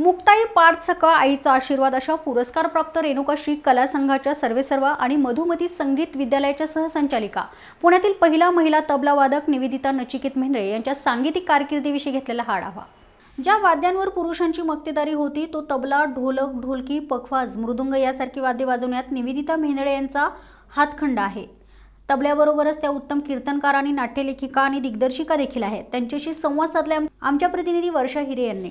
मुक्ताई पार्थ आईचा आशीर्वाद अशा पुरस्कारप्राप्त रेणुका श्री कला संघाच्या सर्वेसर्वा आणि मधुमती संगीत विद्यालयाच्या सहसंचालिका पुण्यातील पहिला महिला तबलावादक निवेदिता नचिकेत मेंढरे यांच्या सांगीतिक कारकिर्दीविषयी घेतलेला हा आढावा ज्या वाद्यांवर पुरुषांची मक्तेदारी होती तो तबला ढोलक ढोलकी पखवाज मृदुंग यासारखी वाद्य वाजवण्यात निवेदिता मेंढळे यांचा हातखंड आहे तबल्याबरोबरच त्या उत्तम कीर्तनकार आणि नाट्यलेखिका आणि दिग्दर्शिका देखील आहेत त्यांच्याशी संवाद साधला आमच्या प्रतिनिधी वर्षा हिरे यांनी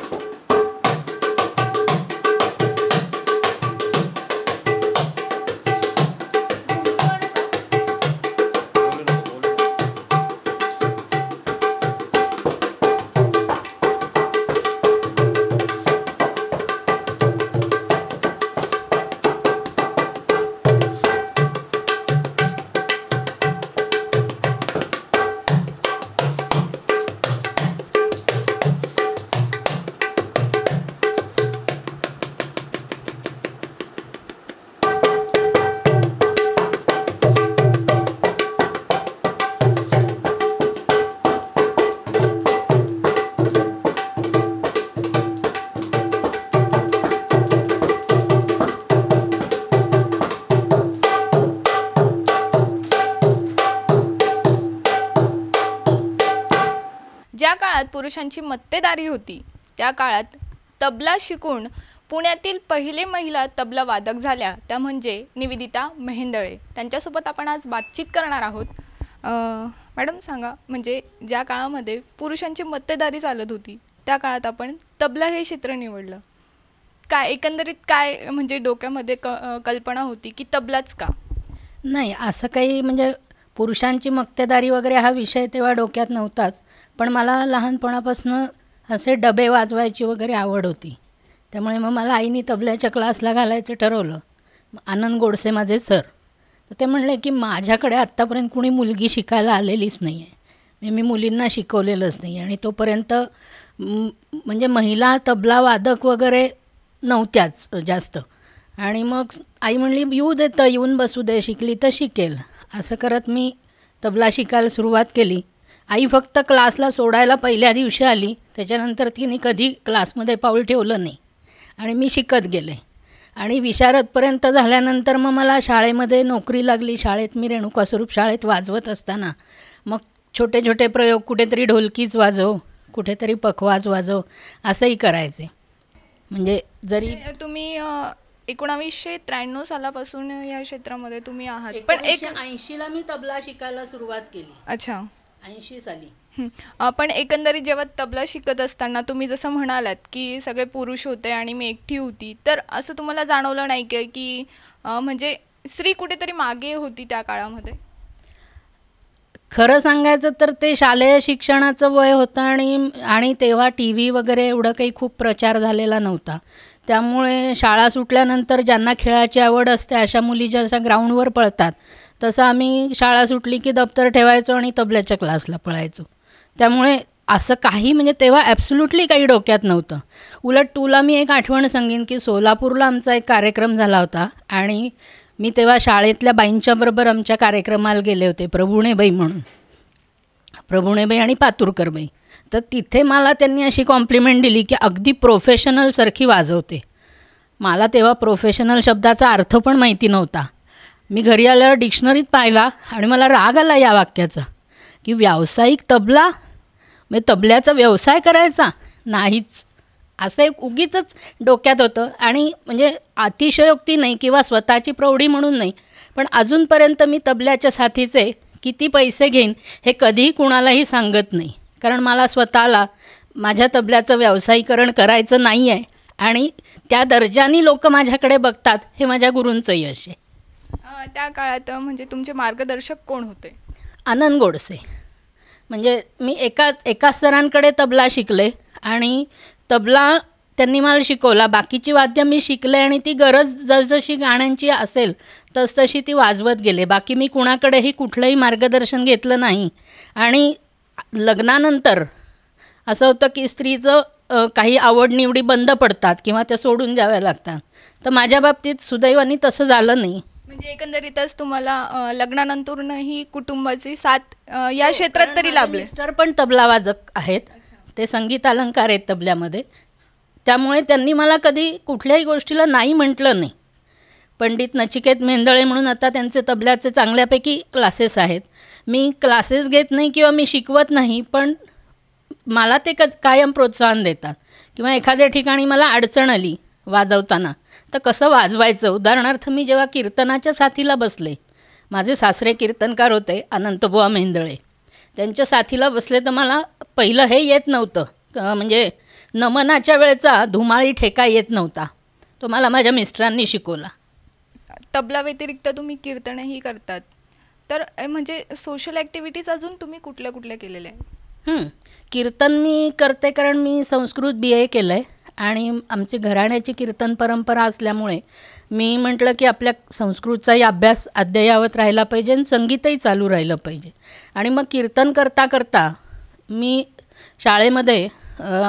ज्या काळात पुरुषांची मत्तेदारी होती त्या काळात तबला शिकून पुण्यातील पहिले महिला तबला वादक झाल्या त्या म्हणजे निवेदिता मेहेंदळे त्यांच्यासोबत आपण आज बातचीत करणार आहोत मॅडम सांगा म्हणजे ज्या काळामध्ये पुरुषांची मत्तेदारी चालत होती त्या काळात आपण तबला हे क्षेत्र निवडलं काय एकंदरीत काय म्हणजे डोक्यामध्ये कल्पना होती की तबलाच का नाही असं काही म्हणजे पुरुषांची मक्तेदारी वगैरे हा विषय तेव्हा डोक्यात नव्हताच पण मला लहानपणापासून असे डबे वाजवायची वगैरे आवड होती त्यामुळे मग मला आईनी तबल्याच्या क्लासला घालायचं ठरवलं आनंद गोडसे माझे सर तर ते म्हणले की माझ्याकडे आत्तापर्यंत कुणी मुलगी शिकायला आलेलीच नाही आहे मी मुलींना शिकवलेलंच नाही आणि तोपर्यंत म्हणजे महिला तबला वादक वगैरे नव्हत्याच जास्त आणि मग आई म्हणली येऊ तर येऊन बसू दे शिकली तर शिकेल असं करत मी तबला शिकायला सुरुवात केली आई फक्त क्लासला सोडायला पहिल्या दिवशी आली त्याच्यानंतर तिने कधी क्लासमध्ये पाऊल ठेवलं नाही आणि मी शिकत गेले आणि विशारदपर्यंत झाल्यानंतर मग मला शाळेमध्ये नोकरी लागली शाळेत मी रेणुका स्वरूप शाळेत वाजवत असताना मग छोटे छोटे प्रयोग कुठेतरी ढोलकीच वाजव कुठेतरी पखवाज वाजव असंही करायचे म्हणजे जरी म्हणजे तुम्ही एकोणावीसशे त्र्याण्णव सालापासून या क्षेत्रामध्ये तुम्ही आहात पण एक ऐंशीला मी तबला शिकायला सुरुवात केली अच्छा ऐंशी साली पण एकंदरीत जेव्हा तबला शिकत असताना तुम्ही जसं म्हणालात की सगळे पुरुष होते आणि मी एकटी होती तर असं तुम्हाला जाणवलं नाही का की म्हणजे स्त्री कुठेतरी मागे होती त्या काळामध्ये खरं सांगायचं तर ते शालेय शिक्षणाचं वय होतं आणि आणि तेव्हा टी व्ही वगैरे एवढं काही खूप प्रचार झालेला नव्हता त्यामुळे शाळा सुटल्यानंतर ज्यांना खेळाची आवड असते अशा मुली ज्या अशा ग्राउंडवर पळतात तसं आम्ही शाळा सुटली की दप्तर ठेवायचो आणि तबल्याच्या क्लासला पळायचो त्यामुळे असं काही म्हणजे तेव्हा ॲब्सुल्युटली काही डोक्यात नव्हतं उलट तुला मी एक आठवण सांगेन की सोलापूरला आमचा एक कार्यक्रम झाला होता आणि मी तेव्हा शाळेतल्या बाईंच्याबरोबर आमच्या कार्यक्रमाला गेले होते प्रभुणेबाई म्हणून प्रभुणेबाई आणि पातुरकरबाई तर तिथे मला त्यांनी अशी कॉम्प्लिमेंट दिली की अगदी प्रोफेशनलसारखी वाजवते मला तेव्हा प्रोफेशनल शब्दाचा अर्थ पण माहिती नव्हता मी घरी आल्यावर डिक्शनरीत पाहिला आणि मला राग आला या वाक्याचा की व्यावसायिक तबला म्हणजे तबल्याचा व्यवसाय करायचा नाहीच असं एक उगीच डोक्यात होतं आणि म्हणजे अतिशयोक्ती नाही किंवा स्वतःची प्रौढी म्हणून नाही पण अजूनपर्यंत मी तबल्याच्या साथीचे किती पैसे घेईन हे कधीही कुणालाही सांगत नाही कारण मला स्वतःला माझ्या तबल्याचं व्यावसायीकरण करायचं नाही आहे आणि त्या दर्जानी लोक माझ्याकडे बघतात हे माझ्या गुरूंचं यश आहे त्या काळात म्हणजे तुमचे मार्गदर्शक कोण होते आनंद गोडसे म्हणजे मी एका एका सरांकडे तबला शिकले आणि तबला त्यांनी मला शिकवला बाकीची वाद्य मी शिकले आणि ती गरज जसजशी गाण्यांची असेल तसतशी ती वाजवत गेले बाकी मी कुणाकडेही कुठलंही मार्गदर्शन घेतलं नाही आणि लग्नानंतर असं होतं की स्त्रीचं काही आवडनिवडी बंद पडतात किंवा त्या सोडून द्याव्या लागतात तर माझ्या बाबतीत सुदैवानी तसं झालं नाही म्हणजे एकंदरीतच तुम्हाला लग्नानंतरही कुटुंबाची साथ या हो, क्षेत्रात तरी लाभले तर पण तबला वाजक आहेत ते संगीत अलंकार आहेत तबल्यामध्ये त्यामुळे त्यांनी मला कधी कुठल्याही गोष्टीला नाही म्हटलं नाही पंडित नचिकेत मेंदळे म्हणून आता त्यांचे तबल्याचे चांगल्यापैकी क्लासेस आहेत मी क्लासेस घेत नाही किंवा मी शिकवत नाही पण मला ते क कायम प्रोत्साहन देतात किंवा एखाद्या ठिकाणी मला अडचण आली वाजवताना तर कसं वाजवायचं उदाहरणार्थ मी जेव्हा कीर्तनाच्या साथीला बसले माझे सासरे कीर्तनकार होते अनंतबुवा मेंदळे त्यांच्या साथीला बसले तर मला पहिलं हे येत नव्हतं म्हणजे नमनाच्या वेळेचा धुमाळी ठेका येत नव्हता तो मला माझ्या मिस्टरांनी शिकवला तबला व्यतिरिक्त तुम्ही कीर्तनही करतात तर म्हणजे सोशल ॲक्टिव्हिटीज अजून तुम्ही कुठल्या कुठल्या केलेल्या आहेत कीर्तन मी करते कारण मी संस्कृत बी ए केलं आहे आणि आमची घराण्याची कीर्तन परंपरा असल्यामुळे मी म्हटलं की आपल्या संस्कृतचाही अभ्यास अद्ययावत राहिला पाहिजे आणि संगीतही चालू राहिलं पाहिजे आणि मग कीर्तन करता करता मी शाळेमध्ये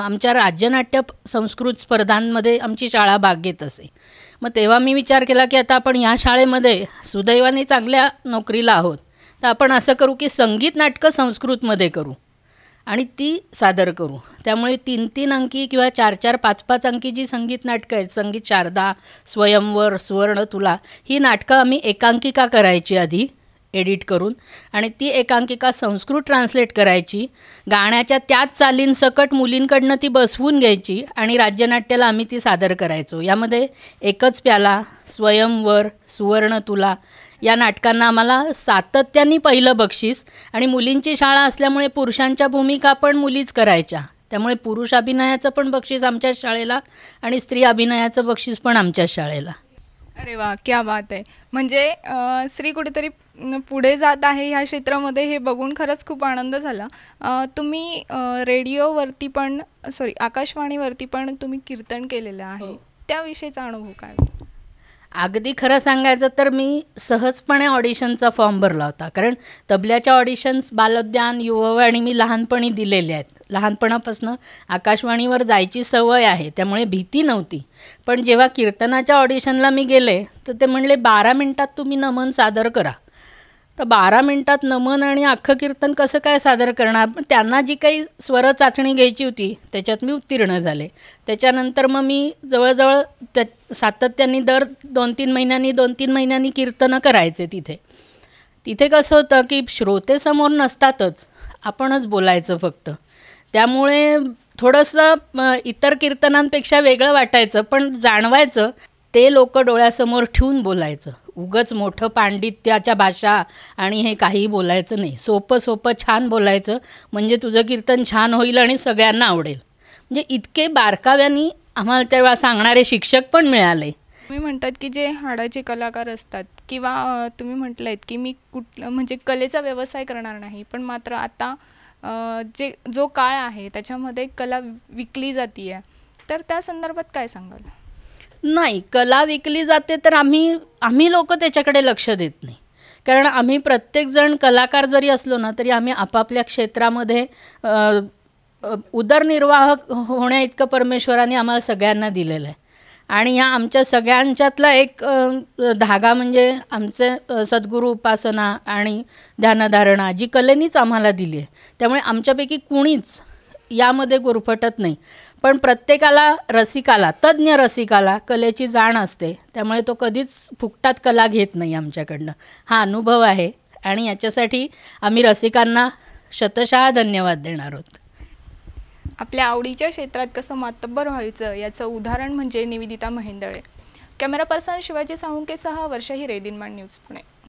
आमच्या राज्यनाट्य संस्कृत स्पर्धांमध्ये आमची शाळा भाग घेत असे मग तेव्हा मी विचार केला की आता आपण ह्या शाळेमध्ये सुदैवाने चांगल्या नोकरीला आहोत तर आपण असं करू की संगीत नाटकं संस्कृतमध्ये करू आणि ती सादर करू त्यामुळे तीन तीन अंकी किंवा चार चार पाच पाच अंकी जी संगीत नाटकं आहेत संगीत शारदा स्वयंवर सुवर्ण तुला ही नाटकं आम्ही एकांकिका करायची आधी एडिट करून आणि ती एकांकिका संस्कृत ट्रान्सलेट करायची गाण्याच्या त्याच चालींसकट मुलींकडनं ती बसवून घ्यायची आणि राज्यनाट्याला आम्ही ती सादर करायचो यामध्ये एकच प्याला स्वयंवर सुवर्ण तुला या नाटकांना आम्हाला सातत्याने पहिलं बक्षीस आणि मुलींची शाळा असल्यामुळे पुरुषांच्या भूमिका पण मुलीच करायच्या त्यामुळे पुरुष अभिनयाचं पण बक्षीस आमच्या शाळेला आणि स्त्री अभिनयाचं बक्षीस पण आमच्या शाळेला अरे वा क्या बात आहे म्हणजे स्त्री कुठेतरी पुढे जात आहे ह्या क्षेत्रामध्ये हे बघून खरंच खूप आनंद झाला तुम्ही रेडिओवरती पण सॉरी आकाशवाणीवरती पण तुम्ही कीर्तन केलेलं आहे हो. त्याविषयीचा अनुभव काय अगदी खरं सांगायचं तर मी सहजपणे ऑडिशनचा फॉर्म भरला होता कारण तबल्याच्या ऑडिशन्स बालोद्यान युववाणी मी लहानपणी दिलेले आहेत लहानपणापासून आकाशवाणीवर जायची सवय आहे त्यामुळे भीती नव्हती पण जेव्हा कीर्तनाच्या ऑडिशनला मी गेले तर ते म्हणले बारा मिनटात तुम्ही नमन सादर करा तर बारा मिनिटात नमन आणि अख्खं कीर्तन कसं काय सादर करणार त्यांना जी काही स्वर चाचणी घ्यायची होती त्याच्यात मी उत्तीर्ण झाले त्याच्यानंतर मग मी जवळजवळ त्या सातत्याने दर दोन तीन महिन्यांनी दोन तीन महिन्यांनी कीर्तनं करायचे तिथे तिथे कसं होतं की श्रोते समोर नसतातच आपणच बोलायचं फक्त त्यामुळे थोडंसं इतर कीर्तनांपेक्षा वेगळं वाटायचं पण जाणवायचं ते लोक डोळ्यासमोर ठेवून बोलायचं उगच मोठं पांडित्याच्या भाषा आणि हे काही बोलायचं नाही सोपं सोपं छान बोलायचं म्हणजे तुझं कीर्तन छान होईल आणि सगळ्यांना आवडेल म्हणजे इतके बारकाव्यानी आम्हाला तेव्हा सांगणारे शिक्षक पण मिळाले तुम्ही म्हणतात की जे हाडाचे कलाकार असतात किंवा तुम्ही म्हटलं आहेत की मी कुठलं म्हणजे कलेचा व्यवसाय करणार नाही पण मात्र आता जे जो काळ आहे त्याच्यामध्ये कला विकली जाती आहे तर त्या संदर्भात काय सांगाल नाही कला विकली जाते तर आम्ही आम्ही लोक त्याच्याकडे लक्ष देत नाही कारण आम्ही प्रत्येकजण कलाकार जरी असलो ना तरी आम्ही आपापल्या क्षेत्रामध्ये उदरनिर्वाह होण्या इतकं परमेश्वराने आम्हाला सगळ्यांना दिलेलं आहे आणि ह्या आमच्या सगळ्यांच्यातला एक धागा म्हणजे आमचे सद्गुरु उपासना आणि ध्यानधारणा जी कलेनीच आम्हाला दिली आहे त्यामुळे आमच्यापैकी कुणीच यामध्ये गुरफटत नाही पण प्रत्येकाला रसिकाला तज्ज्ञ रसिकाला कलेची जाण असते त्यामुळे तो कधीच फुकटात कला घेत नाही आमच्याकडनं हा अनुभव आहे आणि याच्यासाठी आम्ही रसिकांना शतशः धन्यवाद देणार आहोत आपल्या आवडीच्या क्षेत्रात कसं मातब्बर व्हायचं याचं उदाहरण म्हणजे निविदिता महेंदळे कॅमेरा पर्सन शिवाजी साळुंकेसह वर्षाही रेडिनमान न्यूज पुणे